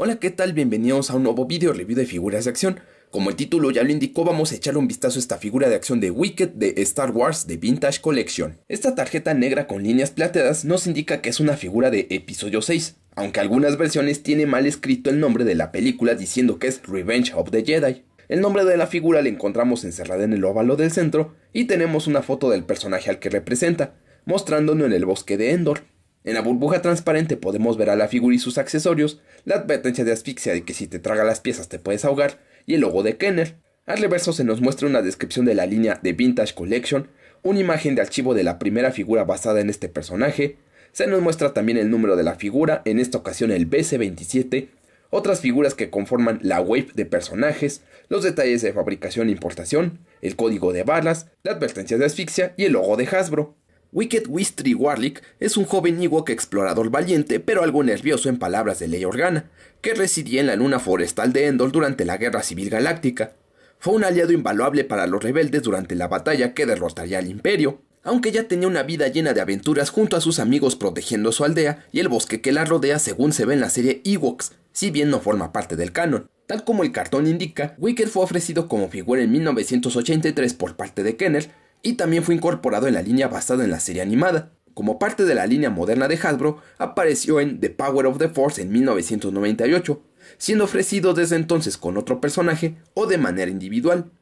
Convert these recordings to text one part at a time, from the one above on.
Hola, ¿qué tal? Bienvenidos a un nuevo video review de figuras de acción. Como el título ya lo indicó, vamos a echar un vistazo a esta figura de acción de Wicked de Star Wars de Vintage Collection. Esta tarjeta negra con líneas plateadas nos indica que es una figura de episodio 6, aunque algunas versiones tiene mal escrito el nombre de la película diciendo que es Revenge of the Jedi. El nombre de la figura la encontramos encerrada en el óvalo del centro y tenemos una foto del personaje al que representa, mostrándonos en el bosque de Endor. En la burbuja transparente podemos ver a la figura y sus accesorios, la advertencia de asfixia de que si te traga las piezas te puedes ahogar y el logo de Kenner. Al reverso se nos muestra una descripción de la línea de Vintage Collection, una imagen de archivo de la primera figura basada en este personaje, se nos muestra también el número de la figura, en esta ocasión el BC27, otras figuras que conforman la wave de personajes, los detalles de fabricación e importación, el código de barras, la advertencia de asfixia y el logo de Hasbro. Wicked Wistry Warlick es un joven Ewok explorador valiente pero algo nervioso en palabras de Ley Organa, que residía en la luna forestal de Endor durante la Guerra Civil Galáctica. Fue un aliado invaluable para los rebeldes durante la batalla que derrotaría al Imperio, aunque ya tenía una vida llena de aventuras junto a sus amigos protegiendo su aldea y el bosque que la rodea según se ve en la serie Ewoks, si bien no forma parte del canon. Tal como el cartón indica, Wicked fue ofrecido como figura en 1983 por parte de Kenner y también fue incorporado en la línea basada en la serie animada. Como parte de la línea moderna de Hasbro, apareció en The Power of the Force en 1998, siendo ofrecido desde entonces con otro personaje o de manera individual.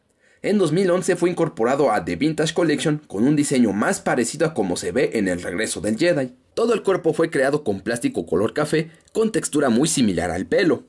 En 2011 fue incorporado a The Vintage Collection con un diseño más parecido a como se ve en El Regreso del Jedi. Todo el cuerpo fue creado con plástico color café con textura muy similar al pelo.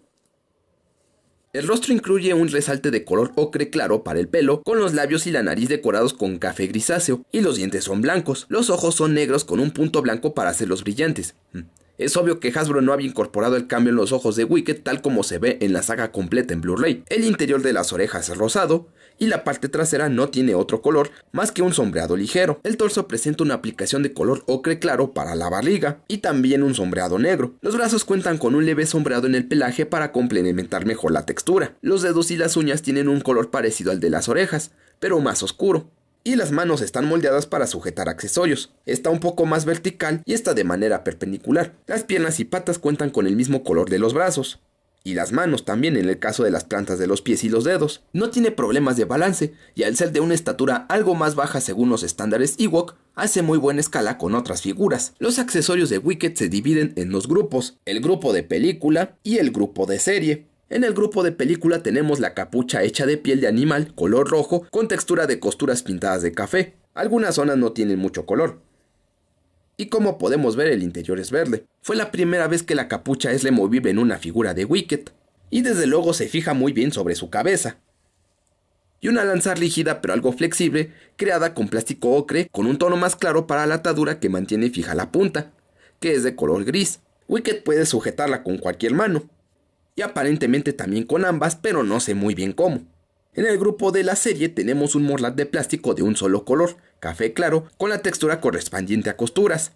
El rostro incluye un resalte de color ocre claro para el pelo, con los labios y la nariz decorados con café grisáceo, y los dientes son blancos. Los ojos son negros con un punto blanco para hacerlos brillantes. Mm. Es obvio que Hasbro no había incorporado el cambio en los ojos de Wicked tal como se ve en la saga completa en Blu-ray. El interior de las orejas es rosado y la parte trasera no tiene otro color más que un sombreado ligero. El torso presenta una aplicación de color ocre claro para la barriga y también un sombreado negro. Los brazos cuentan con un leve sombreado en el pelaje para complementar mejor la textura. Los dedos y las uñas tienen un color parecido al de las orejas, pero más oscuro y las manos están moldeadas para sujetar accesorios. Está un poco más vertical y está de manera perpendicular. Las piernas y patas cuentan con el mismo color de los brazos. Y las manos también en el caso de las plantas de los pies y los dedos. No tiene problemas de balance y al ser de una estatura algo más baja según los estándares Ewok, hace muy buena escala con otras figuras. Los accesorios de Wicked se dividen en dos grupos, el grupo de película y el grupo de serie. En el grupo de película tenemos la capucha hecha de piel de animal, color rojo, con textura de costuras pintadas de café. Algunas zonas no tienen mucho color, y como podemos ver el interior es verde. Fue la primera vez que la capucha es removible en una figura de Wicket. y desde luego se fija muy bien sobre su cabeza. Y una lanza rígida pero algo flexible, creada con plástico ocre con un tono más claro para la atadura que mantiene fija la punta, que es de color gris. Wicked puede sujetarla con cualquier mano, y aparentemente también con ambas, pero no sé muy bien cómo. En el grupo de la serie tenemos un morral de plástico de un solo color, café claro, con la textura correspondiente a costuras.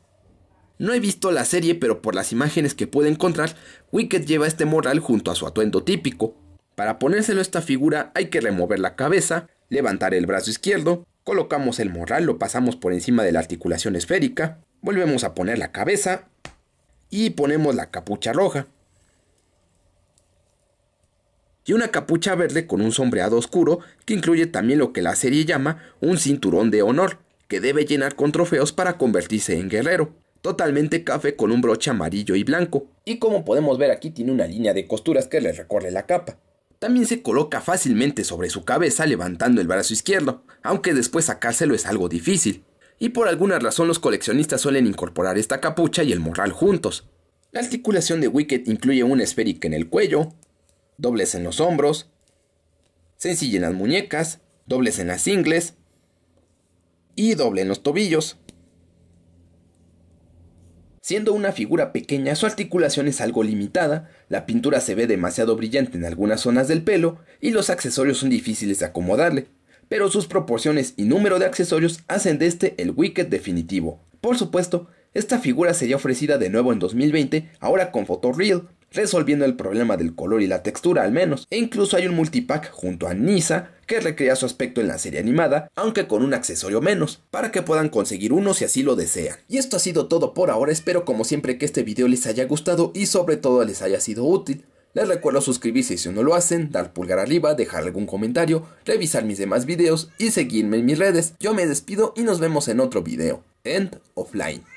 No he visto la serie, pero por las imágenes que pude encontrar, Wicked lleva este morral junto a su atuendo típico. Para ponérselo a esta figura hay que remover la cabeza, levantar el brazo izquierdo, colocamos el morral, lo pasamos por encima de la articulación esférica, volvemos a poner la cabeza y ponemos la capucha roja y una capucha verde con un sombreado oscuro que incluye también lo que la serie llama un cinturón de honor, que debe llenar con trofeos para convertirse en guerrero, totalmente café con un broche amarillo y blanco, y como podemos ver aquí tiene una línea de costuras que le recorre la capa. También se coloca fácilmente sobre su cabeza levantando el brazo izquierdo, aunque después sacárselo es algo difícil, y por alguna razón los coleccionistas suelen incorporar esta capucha y el morral juntos. La articulación de Wicked incluye una esférica en el cuello, dobles en los hombros, sencillas en las muñecas, dobles en las ingles y dobles en los tobillos. Siendo una figura pequeña, su articulación es algo limitada, la pintura se ve demasiado brillante en algunas zonas del pelo y los accesorios son difíciles de acomodarle, pero sus proporciones y número de accesorios hacen de este el wicket definitivo. Por supuesto, esta figura sería ofrecida de nuevo en 2020, ahora con Photo real, resolviendo el problema del color y la textura al menos, e incluso hay un multipack junto a Nisa que recrea su aspecto en la serie animada, aunque con un accesorio menos, para que puedan conseguir uno si así lo desean. Y esto ha sido todo por ahora, espero como siempre que este video les haya gustado y sobre todo les haya sido útil. Les recuerdo suscribirse si no lo hacen, dar pulgar arriba, dejar algún comentario, revisar mis demás videos y seguirme en mis redes. Yo me despido y nos vemos en otro video. End line